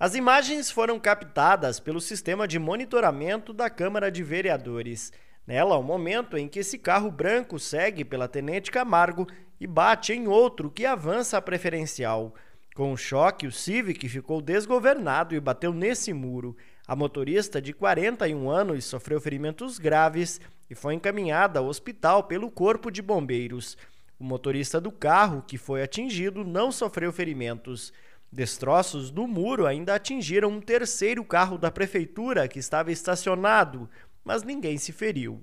As imagens foram captadas pelo sistema de monitoramento da Câmara de Vereadores. Nela, o momento em que esse carro branco segue pela Tenente Camargo e bate em outro que avança a preferencial. Com o choque, o Civic ficou desgovernado e bateu nesse muro. A motorista de 41 anos sofreu ferimentos graves e foi encaminhada ao hospital pelo Corpo de Bombeiros. O motorista do carro que foi atingido não sofreu ferimentos. Destroços do muro ainda atingiram um terceiro carro da prefeitura que estava estacionado, mas ninguém se feriu.